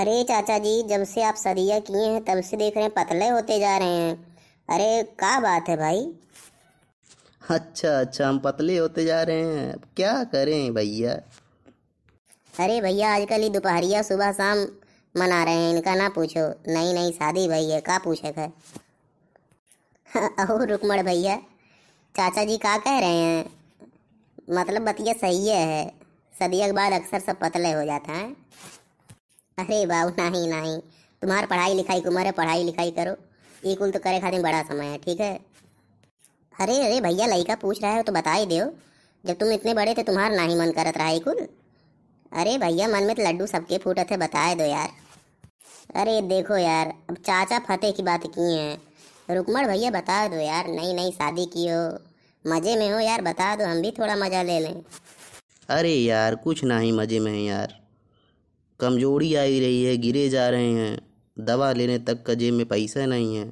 अरे चाचा जी जब से आप सदिया किए हैं तब से देख रहे हैं पतले होते जा रहे हैं अरे क्या बात है भाई अच्छा अच्छा हम पतले होते जा रहे हैं क्या करें भैया अरे भैया आजकल ही दोपहरिया सुबह शाम मना रहे हैं इनका ना पूछो नई नई शादी भैया है का पूछे घर और रुकमण भैया चाचा जी का कह रहे हैं मतलब बतिया सही है सदिया के बाद अक्सर सब पतले हो जाता है अरे बाबू नहीं नहीं तुम्हारे पढ़ाई लिखाई कुमार है पढ़ाई लिखाई करो ये कुल तो करे खातिर बड़ा समय है ठीक है अरे अरे भैया लड़का पूछ रहा है तो बता ही दो जब तुम इतने बड़े थे तुम्हारा ना ही मन करत रहा कुल अरे भैया मन में तो लड्डू सबके फूटत है बताए दो यार अरे देखो यार अब चाचा फतेह की बात की है रुकमण भैया बता दो यार नई नई शादी की हो मज़े में हो यार बता दो हम भी थोड़ा मज़ा ले लें अरे यार कुछ ना ही मज़े में है यार कमजोरी आई रही है गिरे जा रहे हैं दवा लेने तक का जेब में पैसा नहीं है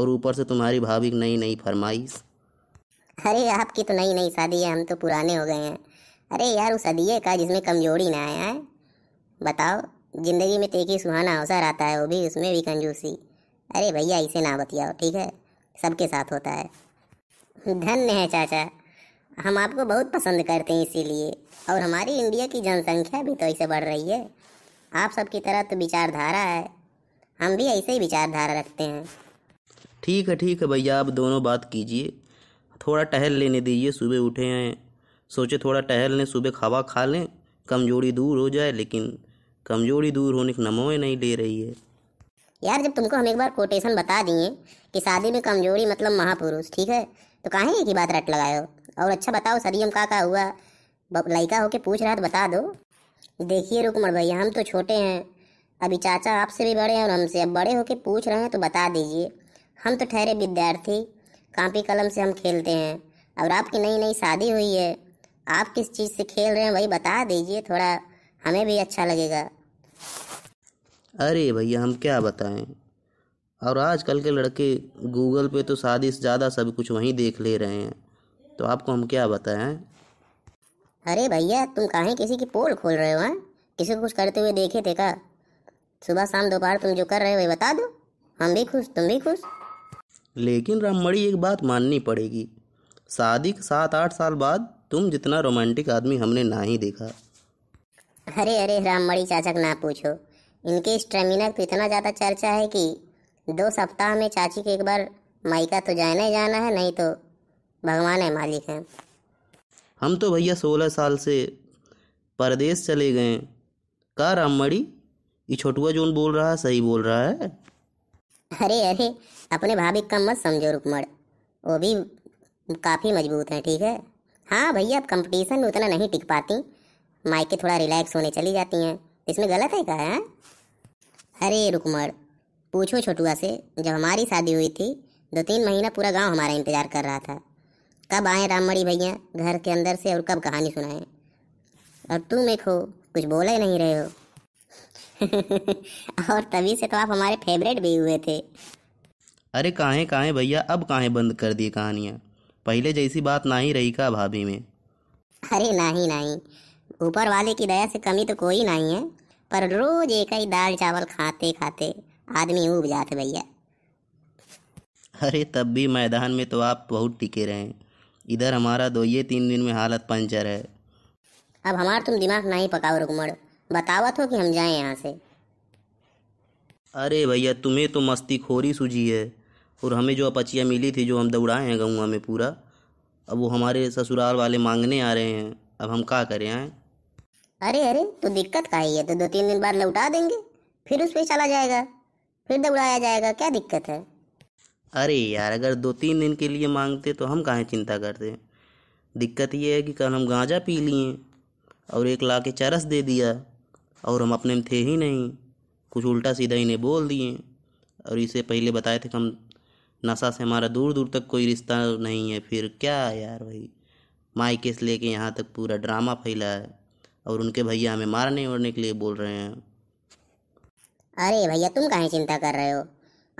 और ऊपर से तुम्हारी भाभी नई नई फरमाइश अरे आपकी तो नई नई शादी है हम तो पुराने हो गए हैं अरे यार उस सदिये का जिसमें कमजोरी ना आया है बताओ ज़िंदगी में तेकी तो सुहाना अवसर आता है वो भी उसमें भी कंजूसी अरे भैया इसे ना बतियाओ ठीक है सबके साथ होता है धन्य है चाचा हम आपको बहुत पसंद करते हैं इसीलिए और हमारी इंडिया की जनसंख्या भी तो ऐसे बढ़ रही है आप सबकी तरह तो विचारधारा है हम भी ऐसे ही विचारधारा रखते हैं ठीक है ठीक है भैया आप दोनों बात कीजिए थोड़ा टहल लेने दीजिए सुबह उठे हैं सोचे थोड़ा टहल लें सुबह हवा खा लें कमजोरी दूर हो जाए लेकिन कमजोरी दूर होने की नमोए नहीं ले रही है यार जब तुमको हम एक बार कोटेशन बता दिए कि शादी में कमजोरी मतलब महापुरुष ठीक है तो काहे एक ही बात रट लगाए और अच्छा बताओ सदी में का का हुआ लड़का होके पूछ रहा है तो बता दो तो देखिए रुकमर भैया हम तो छोटे हैं अभी चाचा आपसे भी बड़े हैं और हमसे अब बड़े होके पूछ रहे हैं तो बता दीजिए हम तो ठहरे विद्यार्थी कापी कलम से हम खेलते हैं और आपकी नई नई शादी हुई है आप किस चीज़ से खेल रहे हैं वही बता दीजिए थोड़ा हमें भी अच्छा लगेगा अरे भैया हम क्या बताएं और आजकल के लड़के गूगल पे तो शादी से ज़्यादा सब कुछ वहीं देख ले रहे हैं तो आपको हम क्या बताएं अरे भैया तुम काहे किसी की पोल खोल रहे हो हैं हाँ? किसी को कुछ करते हुए देखे थे का सुबह शाम दोपहर तुम जो कर रहे हो ये बता दो हम भी खुश तुम भी खुश लेकिन रामबड़ी एक बात माननी पड़ेगी शादी के सात आठ साल बाद तुम जितना रोमांटिक आदमी हमने ना ही देखा अरे अरे राममणि चाचा ना पूछो इनके स्टेमिना तो इतना ज़्यादा चर्चा है कि दो सप्ताह में चाची के एक बार मायका तो जाना ही जाना है नहीं तो भगवान है मालिक है हम तो भैया सोलह साल से परदेश चले गए का राम मड़ी ये छोटुआ जोन बोल रहा है सही बोल रहा है अरे अरे अपने भाभी कम मत समझो रुकमड़ वो भी काफ़ी मजबूत हैं ठीक है हाँ भैया अब कंपटीशन में उतना नहीं टिक पाती मायके थोड़ा रिलैक्स होने चली जाती हैं इसमें गलत है क्या है अरे रुकमड़ पूछो छोटुआ से जब हमारी शादी हुई थी दो तीन महीना पूरा गांव हमारा इंतज़ार कर रहा था कब आए राममणि भैया घर के अंदर से और कब कहानी सुनाए और तुम एक हो कुछ बोले नहीं रहे हो और तभी से तो आप हमारे फेवरेट भी हुए थे अरे काहे काहे भैया अब काहे बंद कर दिए कहानियाँ पहले जैसी बात ना ही रही का भाभी में अरे नहीं नहीं ऊपर वाले की दया से कमी तो कोई नहीं है पर रोज एक ही दाल चावल खाते खाते आदमी उब जाते भैया अरे तब भी मैदान में तो आप बहुत टिके रहे इधर हमारा दो ये तीन दिन में हालत पंचर है अब हमारा तुम दिमाग नहीं पकाओ रुकमड़ बतावत हो कि हम जाएं यहाँ से अरे भैया तुम्हें तो मस्ती खोरी सूझी है और हमें जो अपचिया मिली थी जो हम दौड़ाए हैं गऊँ में पूरा अब वो हमारे ससुराल वाले मांगने आ रहे हैं अब हम क्या करें आए अरे अरे तो दिक्कत का ही है तो दो तीन दिन बाद लौटा देंगे फिर उस पर चला जाएगा फिर दौड़ाया जाएगा क्या दिक्कत है अरे यार अगर दो तीन दिन के लिए मांगते तो हम कहाँ चिंता करते दिक्कत ये है कि कल हम गांजा पी लिए और एक ला के चरस दे दिया और हम अपने में थे ही नहीं कुछ उल्टा सीधा इन्हें बोल दिए और इसे पहले बताए थे कि हम नशा से हमारा दूर दूर तक कोई रिश्ता नहीं है फिर क्या यार भाई माई केस लेके यहाँ तक पूरा ड्रामा फैला है और उनके भैया हमें मारने वारने के लिए बोल रहे हैं अरे भैया तुम कहाँ चिंता कर रहे हो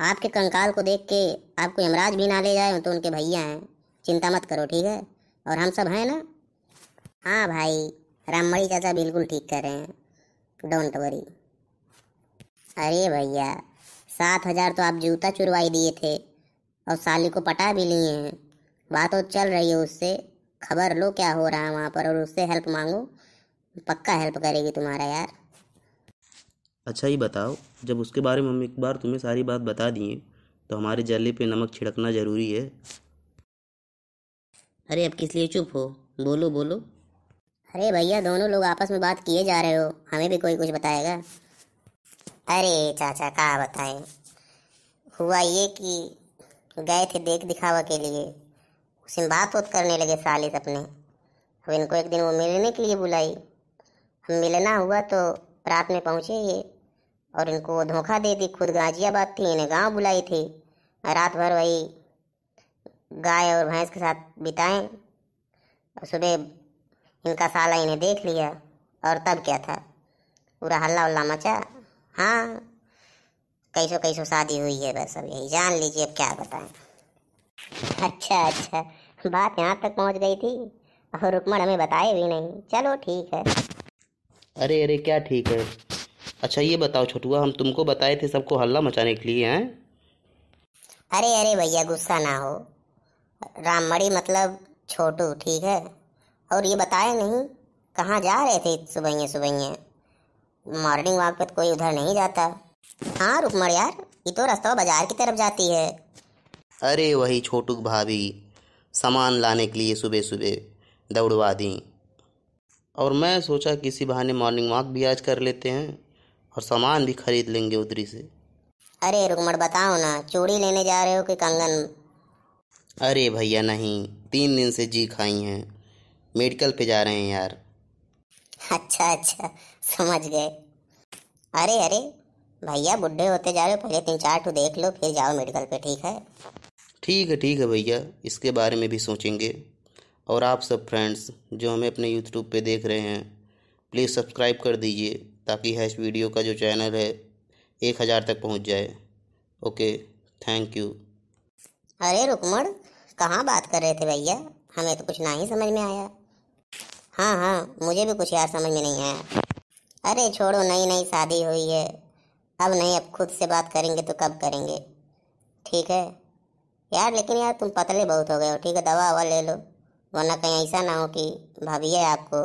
आपके कंकाल को देख के आपको यमराज भी ना ले जाए तो उनके भैया हैं चिंता मत करो ठीक है और हम सब हैं ना हाँ भाई रामबड़ी चाचा बिल्कुल ठीक कर रहे हैं डोंट वरी अरे भैया सात हजार तो आप जूता चुरवाई दिए थे और साली को पटा भी लिए हैं बात तो चल रही है उससे खबर लो क्या हो रहा है वहाँ पर और उससे हेल्प मांगो पक्का हेल्प करेगी तुम्हारा यार अच्छा ये बताओ जब उसके बारे में हम एक बार तुम्हें सारी बात बता दिए तो हमारे जले पे नमक छिड़कना ज़रूरी है अरे अब किस लिए चुप हो बोलो बोलो अरे भैया दोनों लोग आपस में बात किए जा रहे हो हमें भी कोई कुछ बताएगा अरे चाचा कहा बताए हुआ ये कि गए थे देख दिखावा के लिए उसमें बात वोत करने लगे सालिस अपने अब इनको एक दिन वो मिलने के लिए बुलाई हम मिलना हुआ तो रात में पहुंचे ये और इनको धोखा दे दी खुद गाजियाबाद थी इन्हें गांव बुलाई थी रात भर वही गाय और भैंस के साथ बिताएं और सुबह इनका साला इन्हें देख लिया और तब क्या था पूरा हल्ला उल्ला मचा हाँ कैसो कैसो शादी हुई है बस अब यही जान लीजिए अब क्या बताएं अच्छा अच्छा बात यहाँ तक पहुँच गई थी और रुकमण हमें बताए भी नहीं चलो ठीक है अरे अरे क्या ठीक है अच्छा ये बताओ छोटुआ हम तुमको बताए थे सबको हल्ला मचाने के लिए हैं अरे अरे भैया गुस्सा ना हो राममणि मतलब छोटू ठीक है और ये बताए नहीं कहाँ जा रहे थे सुबह सुबह मॉर्निंग वॉक पर तो कोई उधर नहीं जाता हाँ रुकमर यार ये तो रास्ता बाजार की तरफ जाती है अरे वही छोटू भाभी सामान लाने के लिए सुबह सुबह दौड़वा दी और मैं सोचा किसी बहाने मॉर्निंग वॉक भी आज कर लेते हैं और सामान भी खरीद लेंगे उधरी से अरे रुकमण बताओ ना चूड़ी लेने जा रहे हो कि कंगन अरे भैया नहीं तीन दिन से जी खाई हैं मेडिकल पे जा रहे हैं यार अच्छा अच्छा समझ गए अरे अरे भैया बुढ़े होते जा रहे हो पहले तीन चार टू देख लो फिर जाओ मेडिकल पे ठीक है ठीक है ठीक है भैया इसके बारे में भी सोचेंगे और आप सब फ्रेंड्स जो हमें अपने यूट्यूब पे देख रहे हैं प्लीज़ सब्सक्राइब कर दीजिए ताकि है इस वीडियो का जो चैनल है एक हज़ार तक पहुंच जाए ओके थैंक यू अरे रुकमण कहाँ बात कर रहे थे भैया हमें तो कुछ ना ही समझ में आया हाँ हाँ मुझे भी कुछ यार समझ में नहीं आया अरे छोड़ो नई नई शादी हुई है अब नहीं अब खुद से बात करेंगे तो कब करेंगे ठीक है यार लेकिन यार तुम पतले बहुत हो गए हो ठीक है दवा ववा ले लो वरना कहीं ऐसा ना हो कि भाभी आपको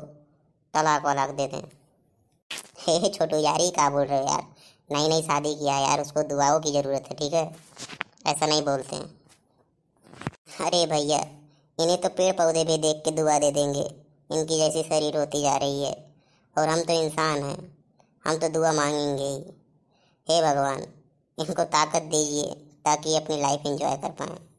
तलाक वलाक दे दें अरे छोटू यार ही कहा बोल रहे हो यार नहीं नहीं शादी किया यार उसको दुआओं की ज़रूरत है ठीक है ऐसा नहीं बोलते हैं अरे भैया इन्हें तो पेड़ पौधे भी देख के दुआ दे देंगे इनकी जैसी शरीर होती जा रही है और हम तो इंसान हैं हम तो दुआ मांगेंगे ही हे भगवान इनको ताकत दीजिए ताकि अपनी लाइफ एंजॉय कर पाएँ